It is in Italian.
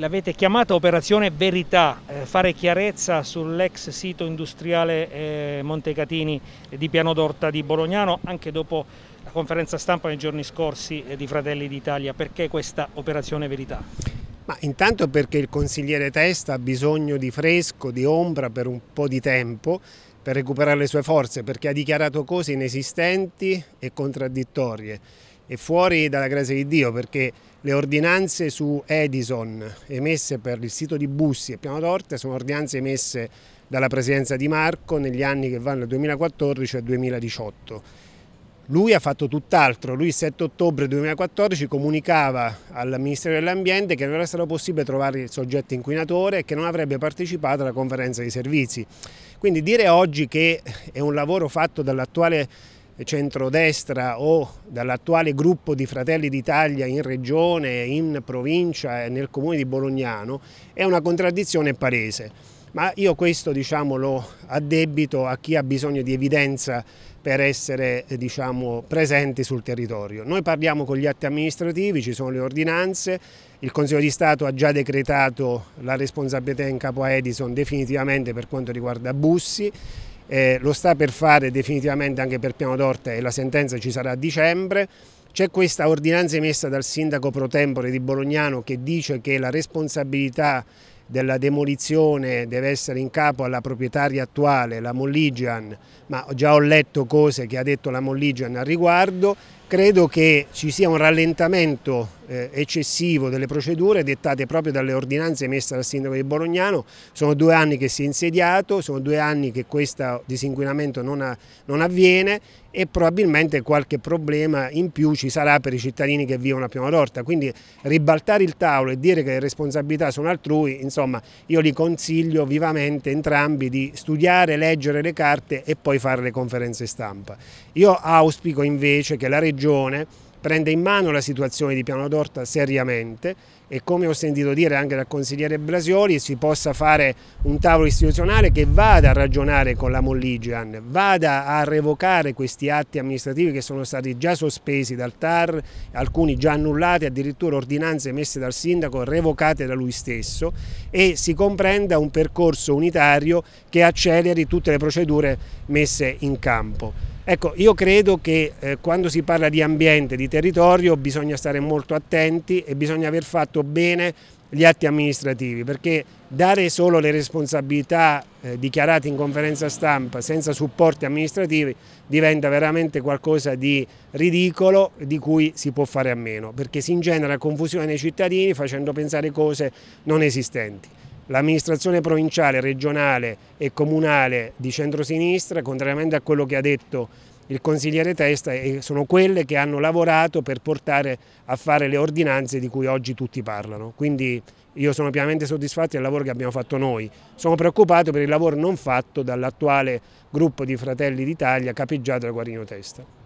l'avete chiamata operazione verità, eh, fare chiarezza sull'ex sito industriale eh, Montecatini eh, di Piano d'Orta di Bolognano, anche dopo la conferenza stampa nei giorni scorsi eh, di Fratelli d'Italia. Perché questa operazione verità? Ma intanto perché il consigliere Testa ha bisogno di fresco, di ombra per un po' di tempo per recuperare le sue forze, perché ha dichiarato cose inesistenti e contraddittorie è fuori dalla grazia di Dio perché le ordinanze su Edison emesse per il sito di Bussi e Piano d'Orte sono ordinanze emesse dalla presidenza di Marco negli anni che vanno dal 2014 al 2018. Lui ha fatto tutt'altro, lui il 7 ottobre 2014 comunicava al Ministero dell'Ambiente che non era stato possibile trovare il soggetto inquinatore e che non avrebbe partecipato alla conferenza di servizi. Quindi dire oggi che è un lavoro fatto dall'attuale centrodestra o dall'attuale gruppo di Fratelli d'Italia in regione, in provincia e nel comune di Bolognano è una contraddizione palese. Ma io questo diciamo, lo addebito a chi ha bisogno di evidenza per essere eh, diciamo, presenti sul territorio. Noi parliamo con gli atti amministrativi, ci sono le ordinanze, il Consiglio di Stato ha già decretato la responsabilità in capo a Edison definitivamente per quanto riguarda Bussi, eh, lo sta per fare definitivamente anche per Piano d'Orte e la sentenza ci sarà a dicembre. C'è questa ordinanza emessa dal sindaco pro tempore di Bolognano che dice che la responsabilità della demolizione deve essere in capo alla proprietaria attuale, la Molligian, ma già ho letto cose che ha detto la Molligian al riguardo Credo che ci sia un rallentamento eh, eccessivo delle procedure dettate proprio dalle ordinanze emesse dal sindaco di Bolognano. Sono due anni che si è insediato, sono due anni che questo disinquinamento non, ha, non avviene e probabilmente qualche problema in più ci sarà per i cittadini che vivono a Pianororta. Quindi ribaltare il tavolo e dire che le responsabilità sono altrui, insomma io li consiglio vivamente entrambi di studiare, leggere le carte e poi fare le conferenze stampa. Io auspico invece che la Regione Regione prende in mano la situazione di Piano d'Orta seriamente e come ho sentito dire anche dal consigliere Brasioli si possa fare un tavolo istituzionale che vada a ragionare con la Molligian, vada a revocare questi atti amministrativi che sono stati già sospesi dal TAR, alcuni già annullati, addirittura ordinanze emesse dal sindaco revocate da lui stesso e si comprenda un percorso unitario che acceleri tutte le procedure messe in campo. Ecco, io credo che eh, quando si parla di ambiente, di territorio, bisogna stare molto attenti e bisogna aver fatto molto bene gli atti amministrativi perché dare solo le responsabilità eh, dichiarate in conferenza stampa senza supporti amministrativi diventa veramente qualcosa di ridicolo di cui si può fare a meno perché si ingenera confusione nei cittadini facendo pensare cose non esistenti. L'amministrazione provinciale, regionale e comunale di centrosinistra, contrariamente a quello che ha detto il consigliere Testa e sono quelle che hanno lavorato per portare a fare le ordinanze di cui oggi tutti parlano. Quindi io sono pienamente soddisfatto del lavoro che abbiamo fatto noi. Sono preoccupato per il lavoro non fatto dall'attuale gruppo di Fratelli d'Italia capeggiato da Guarino Testa.